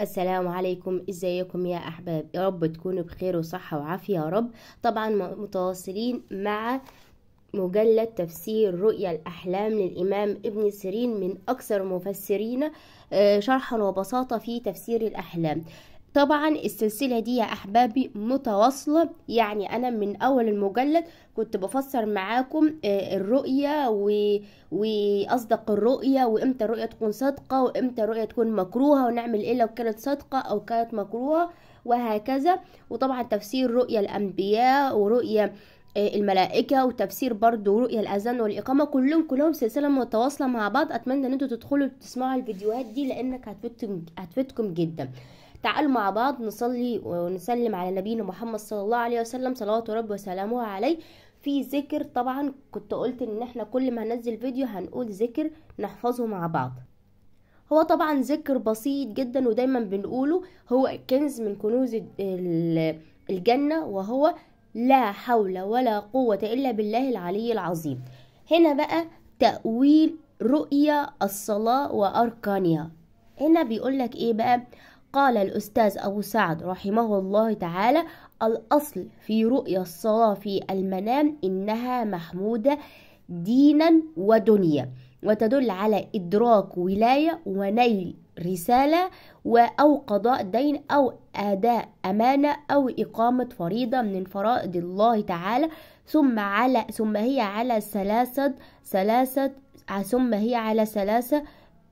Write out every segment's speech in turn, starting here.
السلام عليكم ازيكم يا احباب يا رب تكونوا بخير وصحه وعافيه يا رب طبعا متواصلين مع مجلد تفسير رؤيا الأحلام للإمام ابن سيرين من أكثر مفسرين آه، شرحا وبساطة في تفسير الأحلام طبعا السلسلة دي يا أحبابي متواصلة يعني أنا من أول المجلد كنت بفسر معاكم آه، الرؤية وأصدق الرؤية وإمتى الرؤية تكون صادقة وإمتى الرؤية تكون مكروهة ونعمل إيه لو كانت صادقة أو كانت مكروهة وهكذا وطبعا تفسير رؤية الأنبياء ورؤية آه، الملائكة وتفسير برضو رؤية الأذان والإقامة كلهم كلهم سلسلة متواصلة مع بعض أتمنى أن انتوا تدخلوا تسمعوا الفيديوهات دي لأنك هتفيدكم جدا تعالوا مع بعض نصلي ونسلم على نبينا محمد صلى الله عليه وسلم صلوات رب وسلامه عليه في ذكر طبعا كنت قلت ان احنا كل ما ننزل فيديو هنقول ذكر نحفظه مع بعض هو طبعا ذكر بسيط جدا ودايما بنقوله هو كنز من كنوز الجنة وهو لا حول ولا قوة إلا بالله العلي العظيم هنا بقى تأويل رؤية الصلاة وأركانها هنا بيقولك ايه بقى قال الأستاذ أبو سعد رحمه الله تعالى الأصل في رؤيا الصلاة في المنام إنها محمودة دينا ودنيا وتدل على إدراك ولاية ونيل رسالة أو قضاء دين أو أداء أمانة أو إقامة فريضة من فرائض الله تعالى ثم على ثم هي على ثلاثة ثلاثة ثم هي على ثلاثة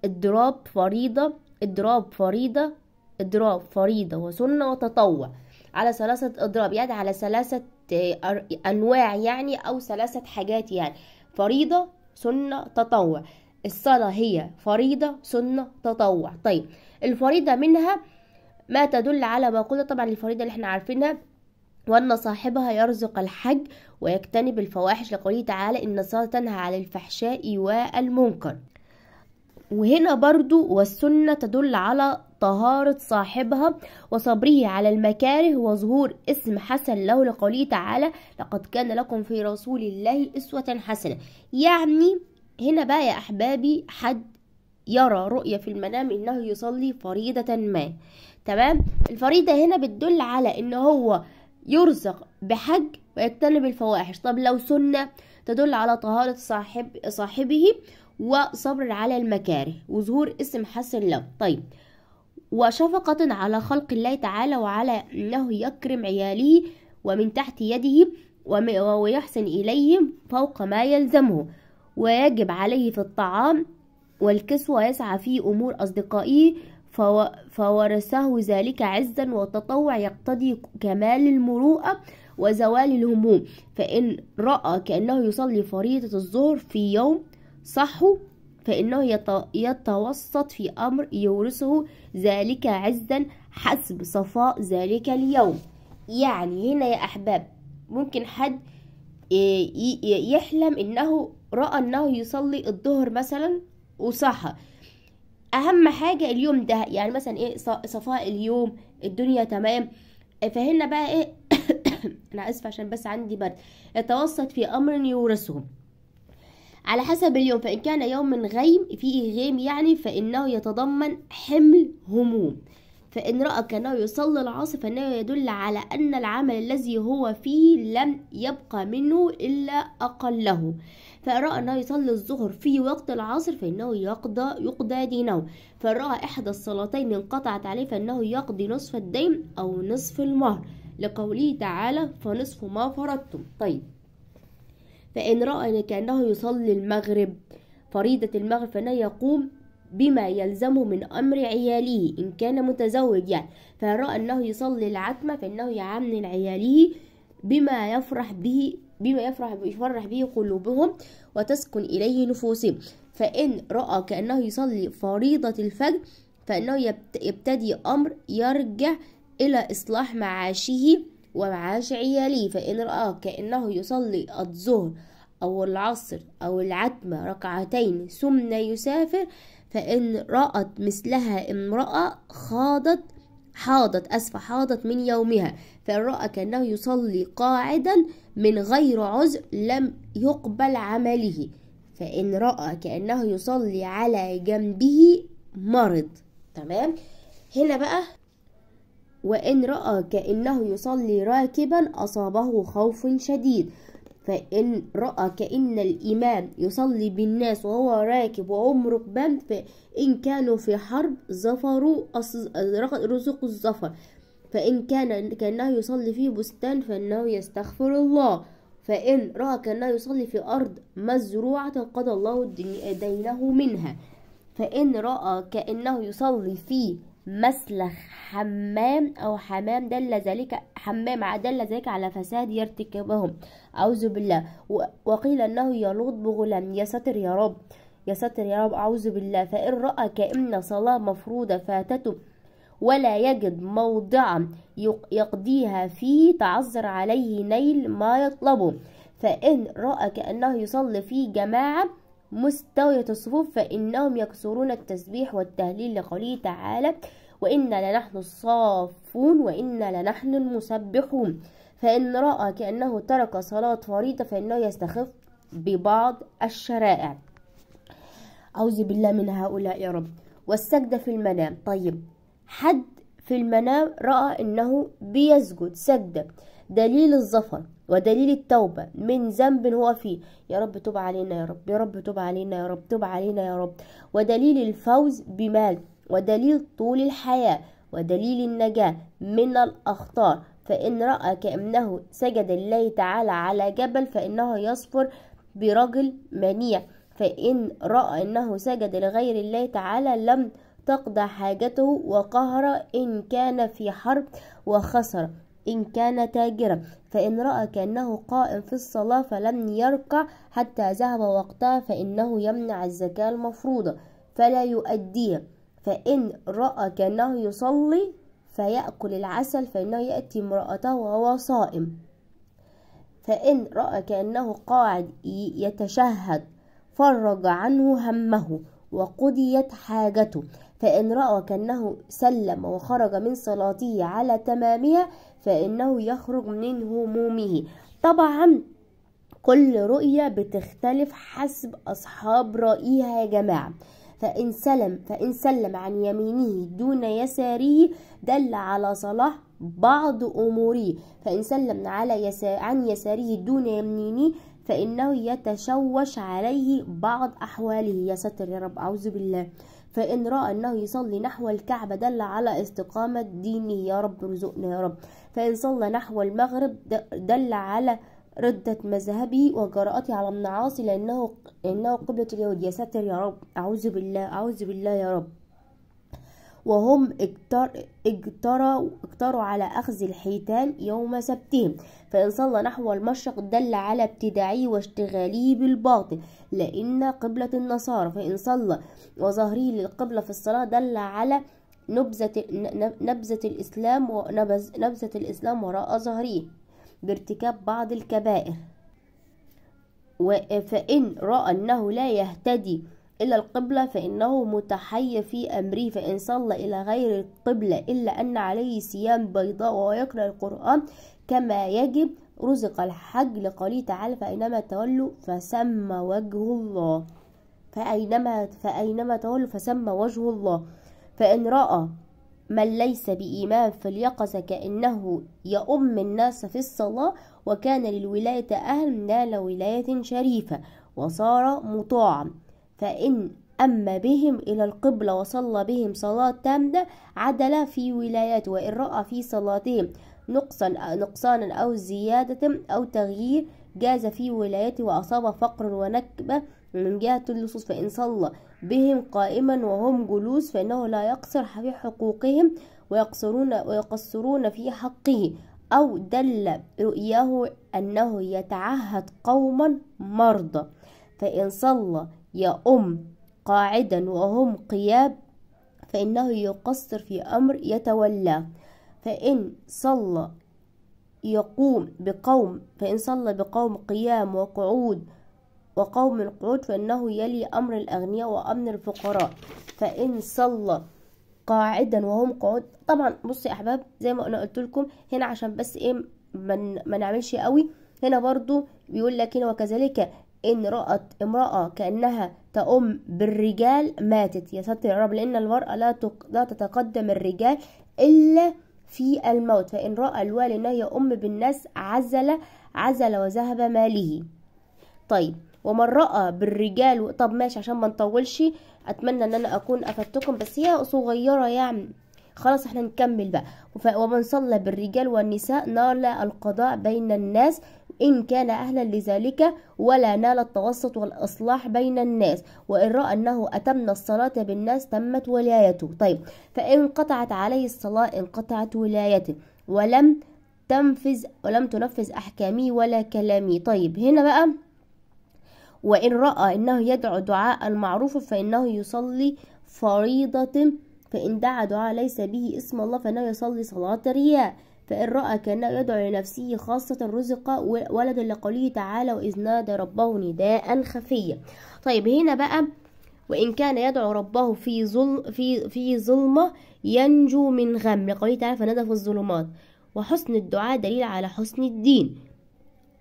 إضراب فريضة إضراب فريضة اضراب فريضه وسنه وتطوع على ثلاثه اضراب يعني على ثلاثه آه، انواع يعني او ثلاثه حاجات يعني فريضه سنه تطوع الصلاه هي فريضه سنه تطوع طيب الفريضه منها ما تدل على ما قلنا طبعا الفريضة اللي احنا عارفينها وأن صاحبها يرزق الحج ويجتنب الفواحش لقوله تعالى إن الصلاة تنهى على الفحشاء والمنكر وهنا برضو والسنة تدل على طهارة صاحبها وصبره على المكاره وظهور اسم حسن له لقوله تعالى لقد كان لكم في رسول الله أسوة حسنة يعني هنا بقى يا أحبابي حد يرى رؤية في المنام إنه يصلي فريضة ما تمام الفريضة هنا بتدل على إن هو يرزق بحج ويجتنب الفواحش طب لو سنة تدل على طهارة صاحب صاحبه وصبر على المكاره وظهور اسم حسن له طيب وشفقة على خلق الله تعالى وعلى أنه يكرم عياله ومن تحت يده ويحسن إليهم فوق ما يلزمه ويجب عليه في الطعام والكسوة يسعى في أمور أصدقائه فورثه ذلك عزا وتطوع يقتضي كمال المروءة وزوال الهموم فإن رأى كأنه يصلي فريضة الظهر في يوم صحوا فإنه يتوسط في أمر يورثه ذلك عزا حسب صفاء ذلك اليوم يعني هنا يا أحباب ممكن حد آه، يحلم إنه رأى إنه يصلي الظهر مثلا وصحى أهم حاجة اليوم ده يعني مثلا إيه صفاء اليوم الدنيا تمام آه، فهنا بقى إيه أنا آسفة عشان بس عندي برد يتوسط في أمر يورثه على حسب اليوم فإن كان من غيم فيه غيم يعني فإنه يتضمن حمل هموم فإن رأى كأنه يصلي العصر فإنه يدل على أن العمل الذي هو فيه لم يبقى منه إلا أقله فإن رأى أنه يصلي الظهر في وقت العصر فإنه يقضى يقضى دينه فإن رأى إحدى الصلاتين انقطعت عليه فإنه يقضي نصف الدين أو نصف المهر لقوله تعالى فنصف ما فرضتم طيب فإن رأى كأنه يصلي المغرب فريضة المغرب فإنه يقوم بما يلزمه من أمر عياله إن كان متزوج يعني فإن رأى أنه يصلي العتمة فإنه يعمل عياله بما يفرح به بما يفرح يفرح به قلوبهم وتسكن إليه نفوسهم فإن رأى كأنه يصلي فريضة الفجر فإنه يبتدي أمر يرجع إلى إصلاح معاشه ومعاش عيالي فإن رأى كأنه يصلي الظهر أو العصر أو العتمة ركعتين ثم يسافر فإن رأت مثلها امرأة خاضت حاضت أسف حاضت من يومها فإن رأى كأنه يصلي قاعدا من غير عذر لم يقبل عمله فإن رأى كأنه يصلي على جنبه مرض تمام هنا بقى وإن رأى كأنه يصلي راكبا أصابه خوف شديد فإن رأى كأن الإمام يصلي بالناس وهو راكب وهم ركبان فإن كانوا في حرب ظفروا رزق الظفر فإن كان كأنه يصلي في بستان فإنه يستغفر الله فإن رأى كأنه يصلي في أرض مزروعة قضى الله دينه منها فإن رأى كأنه يصلي في مسلخ حمام أو حمام دل ذلك حمام دل ذلك على فساد يرتكبهم أعوذ بالله وقيل أنه يلوط بغلام يا ساتر يا رب يا ساتر يا رب أعوذ بالله فإن رأى كأن صلاة مفروضة فاتته ولا يجد موضعا يقضيها فيه تعذر عليه نيل ما يطلبه فإن رأى كأنه يصلي في جماعة مستوية الصفوف فإنهم يكسرون التسبيح والتهليل لقوله تعالى وإنا لنحن الصافون وإنا لنحن المسبحون فإن رأى كأنه ترك صلاة فريضة فإنه يستخف ببعض الشرائع أعوذ بالله من هؤلاء يا رب والسجدة في المنام طيب حد في المنام رأى أنه بيسجد سجدة دليل الظفر ودليل التوبة من ذنب هو فيه يا رب توب علينا يا رب يا رب توب علينا يا رب توب علينا يا رب ودليل الفوز بمال ودليل طول الحياة ودليل النجاة من الأخطار فإن رأى كأنه سجد الله تعالى على جبل فإنه يصفر برجل منيع فإن رأى أنه سجد لغير الله تعالى لم تقضى حاجته وقهر إن كان في حرب وخسر إن كان تاجرا فإن رأى كأنه قائم في الصلاة فلم يركع حتى ذهب وقتها فإنه يمنع الزكاة المفروضة فلا يؤديها فإن رأى كأنه يصلي فيأكل العسل فإنه يأتي امرأته وهو صائم فإن رأى كأنه قاعد يتشهد فرج عنه همه وقضيت حاجته فإن رأى كأنه سلم وخرج من صلاته على تمامها فإنه يخرج من همومه طبعا كل رؤية بتختلف حسب أصحاب رأيها يا جماعة فإن سلم فإن سلم عن يمينه دون يساره دل على صلاح بعض أموره فإن سلم على يسار عن يساره دون يمينه فإنه يتشوش عليه بعض أحواله يا ساتر يا رب أعوذ بالله فإن رأى أنه يصلي نحو الكعبة دل على استقامة دينه يا رب ارزقنا يا رب فإن صلى نحو المغرب دل على ردة مذهبي وجراءته على المعاصي لأنه, لأنه قبلة اليهود يا ساتر يا رب أعوذ بالله أعوذ بالله يا رب وهم اجتروا, اجتروا على أخذ الحيتان يوم سبتهم فإن صلى نحو المشرق دل على ابتداعه واشتغاله بالباطل لأن قبلة النصارى فإن صلى وظهري للقبلة في الصلاة دل على نبذة, نبذة الإسلام ونبذة الإسلام وراء ظهره بارتكاب بعض الكبائر فإن رأى أنه لا يهتدي إلى القبلة فإنه متحي في أمره فإن صلى إلى غير القبلة إلا أن عليه سيام بيضاء ويقرأ القرآن كما يجب رزق الحج لقوله تعالى فأينما تولوا فسمى وجه الله فأينما فأينما تولوا فسمى وجه الله فإن رأى من ليس بإيمان فليقص كأنه يؤم الناس في الصلاة وكان للولاية أهل نال ولاية شريفة وصار مطاعا فإن أما بهم إلى القبلة وصلى بهم صلاة تامة عدل في ولايات وإن رأى في صلاتهم نقصا نقصانا أو زيادة أو تغيير جاز في ولايته وأصاب فقر ونكبة من جهة اللصوص فإن صلى بهم قائما وهم جلوس فإنه لا يقصر في حقوقهم ويقصرون, ويقصرون في حقه أو دل رؤياه أنه يتعهد قوما مرضى فإن صلى يأم قاعدا وهم قياب فإنه يقصر في أمر يتولاه فإن صلى يقوم بقوم فإن صلى بقوم قيام وقعود وقوم القعود فإنه يلي أمر الأغنياء وأمن الفقراء فإن صلى قاعدا وهم قعود طبعا بصي يا أحباب زي ما أنا قلت لكم هنا عشان بس إيه ما نعملش قوي هنا برضو بيقول لك هنا وكذلك إن رأت امرأة كأنها تأم بالرجال ماتت يا ساتر يا رب لأن المرأة لا, لا تتقدم الرجال إلا في الموت فإن رأى الوالي أنها أم بالناس عزل عزل وذهب ماله طيب ومن رأى بالرجال طب ماشي عشان ما نطولش أتمنى أن أنا أكون أفدتكم بس هي صغيرة يعني خلاص احنا نكمل بقى ومن صلى بالرجال والنساء نال القضاء بين الناس إن كان أهلا لذلك ولا نال التوسط والإصلاح بين الناس وإن رأى أنه أتمنا الصلاة بالناس تمت ولايته طيب فإن قطعت عليه الصلاة انقطعت ولايته ولم تنفذ ولم تنفذ أحكامي ولا كلامي طيب هنا بقى وإن رأى أنه يدعو دعاء المعروف فإنه يصلي فريضة فإن دعا دعاء ليس به اسم الله فإنه يصلي صلاة رياء فإن رأى كأنه يدعو لنفسه خاصة رزق ولد لقوله تعالى وإذ نادى ربه نداء خفيا طيب هنا بقى وإن كان يدعو ربه في ظلم في في ظلمة ينجو من غم لقوله تعالى فنادى في الظلمات وحسن الدعاء دليل على حسن الدين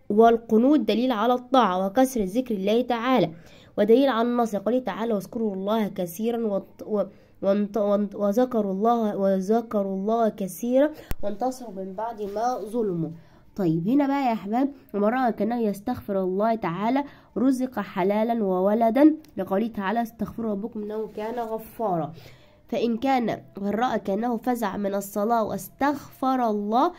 والقنود دليل على الطاعة وكسر ذكر الله تعالى ودليل على النصر قوله تعالى واذكروا الله كثيرا وذكروا الله وذكروا الله كثيرا وانتصروا من بعد ما ظلموا طيب هنا بقى يا احباب ومرأة كان يستغفر الله تعالى رزق حلالا وولدا لقوله تعالى استغفروا ربكم انه كان غفارا فإن كان راى كأنه فزع من الصلاة واستغفر الله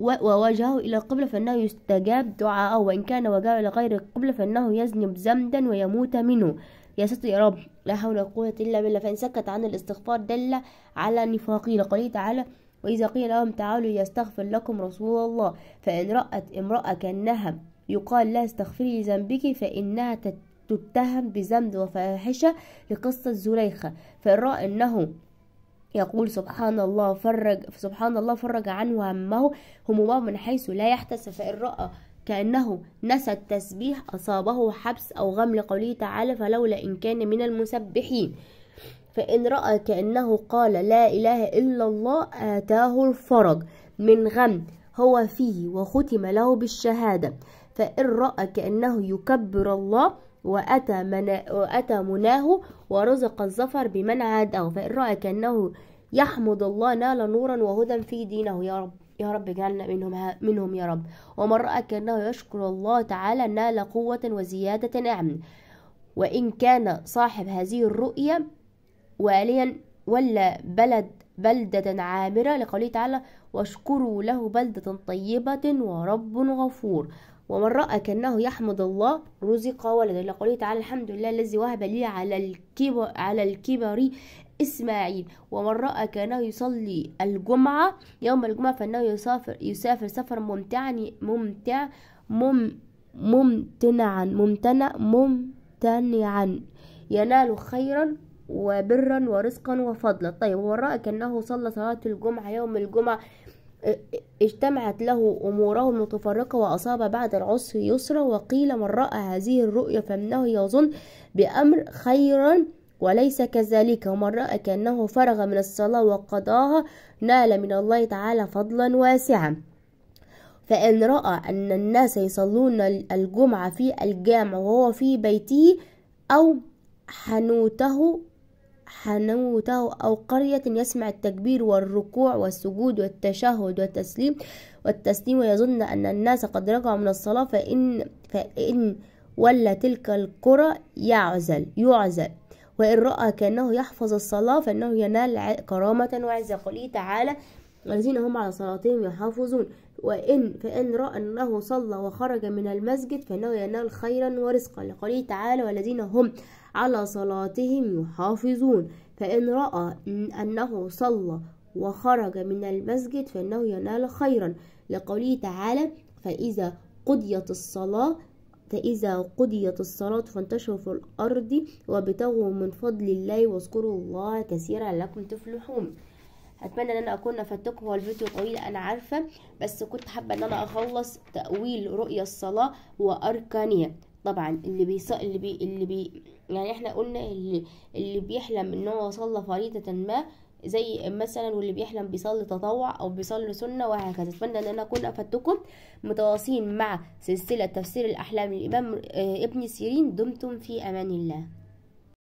ووجهه إلى القبلة فإنه يستجاب دعاءه وإن كان وجهه إلى غير القبلة فإنه يذنب ذنبا ويموت منه يا ستي يا رب لا حول ولا قوة إلا بالله فإن سكت عن الاستغفار دل على نفاقه لقوله تعالى وإذا قيل لهم تعالوا يستغفر لكم رسول الله فإن رأت امرأة كأنها يقال لا استغفري لذنبك فإنها تتهم بذنب وفاحشة لقصة زريخه فإن رأى أنه يقول سبحان الله فرج سبحان الله فرج عنه همه همومه من حيث لا يحتسب فإن رأى كأنه نسى التسبيح أصابه حبس أو غم لقوله تعالى فلولا إن كان من المسبحين فإن رأى كأنه قال لا إله إلا الله آتاه الفرج من غم هو فيه وختم له بالشهادة فإن رأى كأنه يكبر الله وأتى, منا وأتى مناه ورزق الظفر بمن عاده فإن رأى كأنه يحمد الله نال نورا وهدى في دينه يا رب يا رب اجعلنا منهم, منهم يا رب راى كأنه يشكر الله تعالى نال قوة وزيادة نعم وإن كان صاحب هذه الرؤية واليا ولا بلد بلدة عامرة لقوله تعالى واشكروا له بلدة طيبة ورب غفور ومن رأى كأنه يحمد الله رزق ولدا لقوله تعالى الحمد لله الذي وهب لي على الكبر, على الكبر إسماعيل ومن رأى كأنه يصلي الجمعة يوم الجمعة فإنه يسافر يسافر سفر ممتعا ممتع مم ممتنعا ممتنع ممتنعا ينال خيرا وبرا ورزقا وفضلا طيب ومن رأى كأنه صلى صلاة الجمعة يوم الجمعة اجتمعت له أموره المتفرقة وأصاب بعد العسر يسرا وقيل من رأى هذه الرؤيا فإنه يظن بأمر خيرا وليس كذلك ومن رأى كأنه فرغ من الصلاة وقضاها نال من الله تعالى فضلا واسعا فإن رأى أن الناس يصلون الجمعة في الجامع وهو في بيته أو حنوته حنوته أو قرية يسمع التكبير والركوع والسجود والتشهد والتسليم والتسليم ويظن أن الناس قد رجعوا من الصلاة فإن فإن ولا تلك القرى يعزل يعزل وإن رأى كأنه يحفظ الصلاة فإنه ينال كرامة وعزة قوله تعالى والذين هم على صلاتهم يحافظون وإن فإن رأى أنه صلى وخرج من المسجد فإنه ينال خيرا ورزقا لقوله تعالى والذين هم على صلاتهم يحافظون فإن رأى أنه صلى وخرج من المسجد فإنه ينال خيرا لقوله تعالى فإذا قضيت الصلاة فإذا إذا قضيت الصلاة فانتشروا في الأرض وابتغوا من فضل الله واذكروا الله كثيرا لكم تفلحون اتمنى ان انا اكون نفدتكم والفيديو الفيديو طويل انا عارفه بس كنت حابه ان انا اخلص تاويل رؤيا الصلاه واركانها طبعا اللي بيص... اللي بي... اللي بي... يعني احنا قلنا اللي, اللي بيحلم ان هو صلى فريضه ما زي مثلا واللي بيحلم بيصلي تطوع او بيصلي سنه وهكذا اتمنى ان انا اكون افدتكم متواصلين مع سلسله تفسير الاحلام للامام آه، ابن سيرين دمتم في امان الله